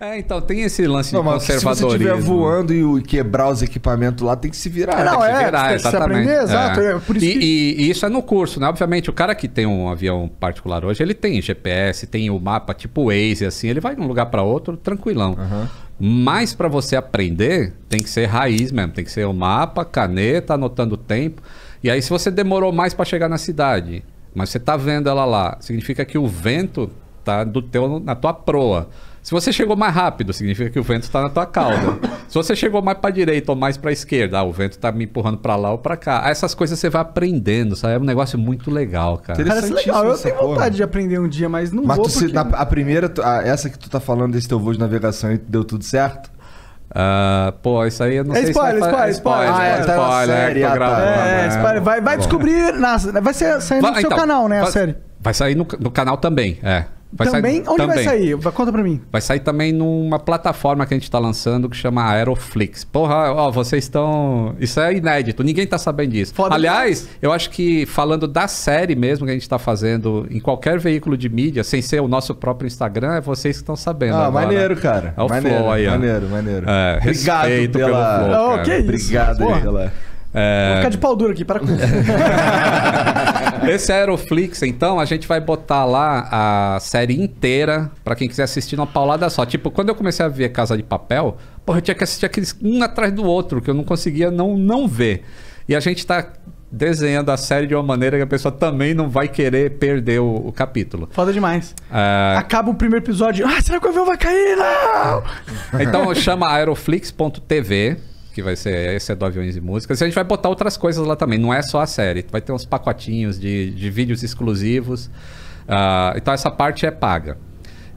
É, então tem esse lance não, de conservadorismo. Se você estiver voando e quebrar os equipamentos lá, tem que se virar. É, não, né? é, virar, tem que se aprender, é. exato. É. É, por isso e, que... e, e, isso é no curso, né? Obviamente, o cara que tem um avião particular hoje, ele tem GPS, tem o mapa tipo Waze, assim, ele vai de um lugar para outro tranquilão. Uhum. Mas para você aprender, tem que ser raiz mesmo, tem que ser o mapa, caneta, anotando o tempo. E aí, se você demorou mais para chegar na cidade, mas você tá vendo ela lá, significa que o vento tá do teu, na tua proa. Se você chegou mais rápido, significa que o vento está na tua cauda. Se você chegou mais para direita ou mais para esquerda, ah, o vento está me empurrando para lá ou para cá. Ah, essas coisas você vai aprendendo, sabe? É um negócio muito legal, cara. Cara, é legal. Eu tenho vontade porra. de aprender um dia, mas não mas vou. Mas porque... a primeira, a, essa que tu tá falando desse teu voo de navegação e deu tudo certo? Uh, pô, isso aí eu não é sei spoiler, se vai... Spoiler, spoiler, spoiler. Ah, é, tá spoiler, série, ah, tá. é, é, é, spoiler. Vai, vai descobrir... Na, vai ser, sair no vai, seu então, canal, né, vai, a série. Vai sair no, no canal também, é. Vai também? Sair, Onde também. vai sair? Conta pra mim. Vai sair também numa plataforma que a gente tá lançando que chama Aeroflix. Porra, ó, vocês estão. Isso é inédito, ninguém tá sabendo disso. Foda Aliás, eu acho que falando da série mesmo que a gente tá fazendo em qualquer veículo de mídia, sem ser o nosso próprio Instagram, é vocês que estão sabendo. Ah, agora. maneiro, cara. É o maneiro, Flow aí, Maneiro, maneiro. É, Obrigado respeito pela... pelo Oh, que isso? Obrigado pela. É... Vou ficar de pau duro aqui, para com isso. Esse Aeroflix, então, a gente vai botar lá a série inteira para quem quiser assistir uma paulada só. Tipo, quando eu comecei a ver Casa de Papel, porra, eu tinha que assistir aqueles um atrás do outro, que eu não conseguia não, não ver. E a gente tá desenhando a série de uma maneira que a pessoa também não vai querer perder o, o capítulo. Foda demais. É... Acaba o primeiro episódio. Ah, será que o avião vai cair? Não! então chama aeroflix.tv que vai ser esse é do Aviões e Músicas. E a gente vai botar outras coisas lá também, não é só a série. Vai ter uns pacotinhos de, de vídeos exclusivos. Uh, então essa parte é paga.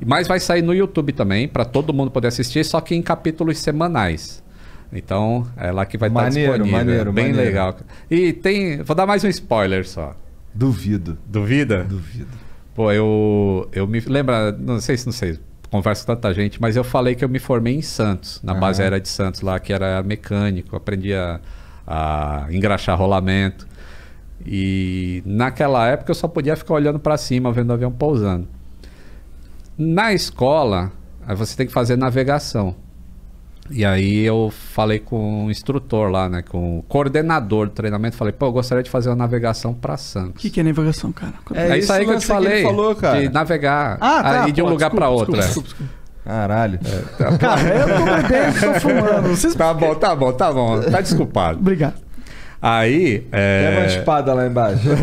Mas vai sair no YouTube também, para todo mundo poder assistir, só que em capítulos semanais. Então, é lá que vai tá maneiro, estar disponível. Maneiro, Bem maneiro. legal. E tem... Vou dar mais um spoiler só. Duvido. Duvida? Duvido. Pô, eu... Eu me... Lembra... Não sei se... Não sei converso com tanta gente, mas eu falei que eu me formei em Santos, na uhum. base aérea de Santos lá, que era mecânico, aprendi a, a engraxar rolamento. E naquela época eu só podia ficar olhando para cima, vendo o avião pousando. Na escola, você tem que fazer navegação. E aí eu falei com o instrutor lá, né? Com o coordenador do treinamento. Falei, pô, eu gostaria de fazer uma navegação para Santos. O que, que é navegação, cara? É, é isso aí que eu te falei. falou, cara. De navegar ah, tá, aí de um pô, lugar para outro. Desculpa, é. desculpa, desculpa. Caralho. É, tá cara, eu tô bebendo, tô fumando. Tá bom, tá bom, tá bom. Tá desculpado. Obrigado. Aí. É... Leva uma espada lá embaixo.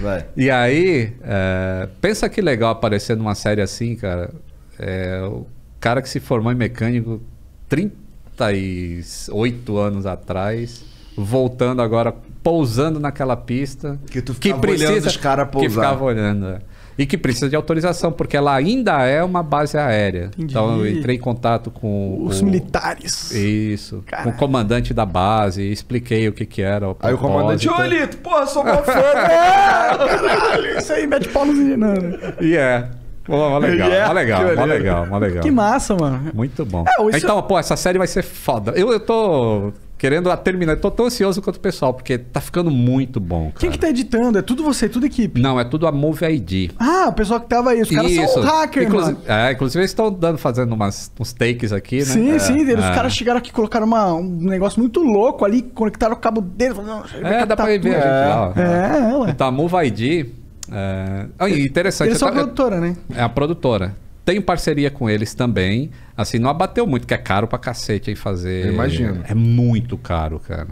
Vai. E aí, é... pensa que legal aparecer numa série assim, cara. É, eu cara que se formou em mecânico 38 anos atrás, voltando agora, pousando naquela pista. Que tu ficava que precisa, olhando os caras pousar. Que ficava olhando, é. E que precisa de autorização, porque ela ainda é uma base aérea. Entendi. Então eu entrei em contato com. Os o... militares. Isso. Caralho. Com o comandante da base, expliquei o que, que era. O aí o comandante, ô Lito, porra, sou mal fã. É, caralho, isso aí mete paulozinho, não. Né? E é. Pô, mó legal, yeah, é, mó legal, mó legal, mó legal. Que massa, mano. Muito bom. É, isso... Então, pô, essa série vai ser foda. Eu, eu tô querendo a terminar. Tô tão ansioso quanto o pessoal, porque tá ficando muito bom, cara. Quem que tá editando? É tudo você, tudo equipe? Não, é tudo a Move ID. Ah, o pessoal que tava aí. Os caras são hackers, mano. É, inclusive eles estão dando, fazendo umas, uns takes aqui, né? Sim, é, sim. é. Os caras chegaram aqui, colocaram uma, um negócio muito louco ali, conectaram o cabo dele. é, dá tá pra ver a gente lá. É, ela. É, então, a Move ID é... Ah, interessante. Eles são tá... produtora, né? É a produtora. Tem parceria com eles também. Assim, não abateu muito, que é caro pra cacete aí fazer. Imagina. imagino. É muito caro, cara.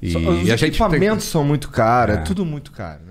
E, os e a gente equipamentos tem... são muito caros, é. é tudo muito caro. Né?